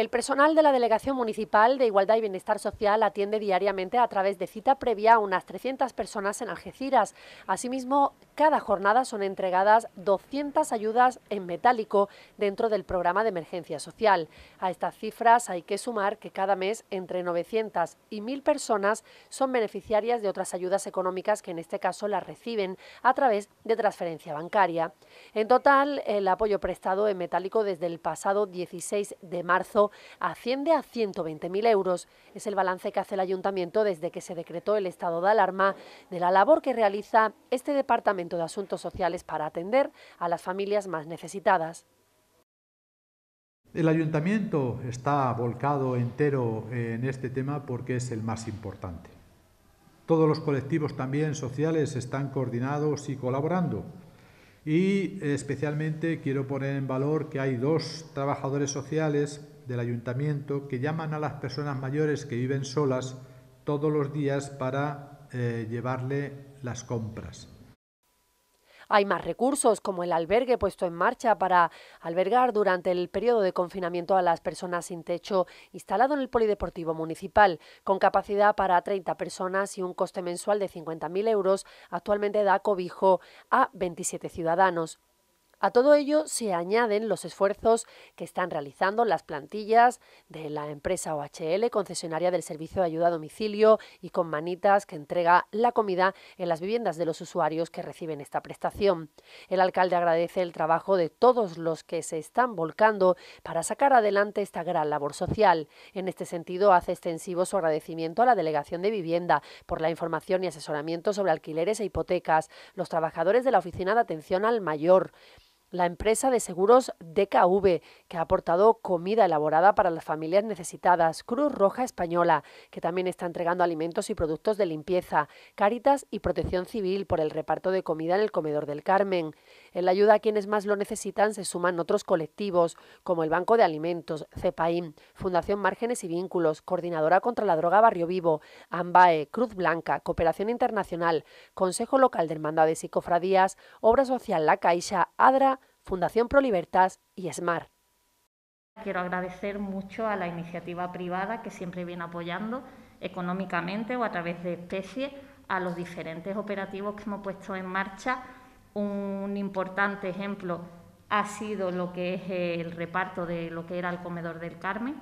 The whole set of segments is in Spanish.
El personal de la Delegación Municipal de Igualdad y Bienestar Social atiende diariamente a través de cita previa a unas 300 personas en Algeciras. Asimismo, cada jornada son entregadas 200 ayudas en metálico dentro del programa de emergencia social. A estas cifras hay que sumar que cada mes entre 900 y 1.000 personas son beneficiarias de otras ayudas económicas que en este caso las reciben a través de transferencia bancaria. En total, el apoyo prestado en metálico desde el pasado 16 de marzo asciende a 120.000 euros. Es el balance que hace el ayuntamiento desde que se decretó el estado de alarma de la labor que realiza este Departamento de Asuntos Sociales para atender a las familias más necesitadas. El ayuntamiento está volcado entero en este tema porque es el más importante. Todos los colectivos también sociales están coordinados y colaborando. Y especialmente quiero poner en valor que hay dos trabajadores sociales del ayuntamiento que llaman a las personas mayores que viven solas todos los días para eh, llevarle las compras. Hay más recursos, como el albergue puesto en marcha para albergar durante el periodo de confinamiento a las personas sin techo, instalado en el Polideportivo Municipal, con capacidad para 30 personas y un coste mensual de 50.000 euros, actualmente da cobijo a 27 ciudadanos. A todo ello se añaden los esfuerzos que están realizando las plantillas de la empresa OHL, concesionaria del servicio de ayuda a domicilio y con manitas que entrega la comida en las viviendas de los usuarios que reciben esta prestación. El alcalde agradece el trabajo de todos los que se están volcando para sacar adelante esta gran labor social. En este sentido, hace extensivo su agradecimiento a la Delegación de Vivienda por la información y asesoramiento sobre alquileres e hipotecas, los trabajadores de la Oficina de Atención al Mayor, la empresa de seguros DKV, que ha aportado comida elaborada para las familias necesitadas, Cruz Roja Española, que también está entregando alimentos y productos de limpieza, Caritas y Protección Civil por el reparto de comida en el comedor del Carmen. En la ayuda a quienes más lo necesitan se suman otros colectivos, como el Banco de Alimentos, CEPAIM, Fundación Márgenes y Vínculos, Coordinadora contra la Droga Barrio Vivo, AMBAE, Cruz Blanca, Cooperación Internacional, Consejo Local de Hermandades y Cofradías, Obra Social La Caixa, ADRA, Fundación Pro Libertas y ESMAR. Quiero agradecer mucho a la iniciativa privada que siempre viene apoyando económicamente o a través de especie a los diferentes operativos que hemos puesto en marcha un importante ejemplo ha sido lo que es el reparto de lo que era el comedor del Carmen,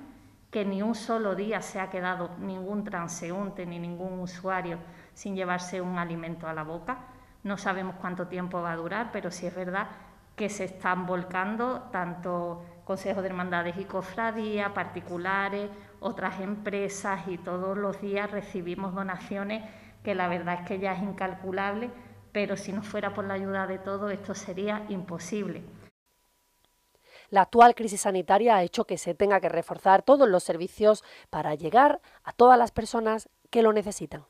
que ni un solo día se ha quedado ningún transeúnte ni ningún usuario sin llevarse un alimento a la boca. No sabemos cuánto tiempo va a durar, pero sí es verdad que se están volcando tanto consejos de hermandades y cofradías, particulares, otras empresas y todos los días recibimos donaciones que la verdad es que ya es incalculable pero si no fuera por la ayuda de todos esto sería imposible. La actual crisis sanitaria ha hecho que se tenga que reforzar todos los servicios para llegar a todas las personas que lo necesitan.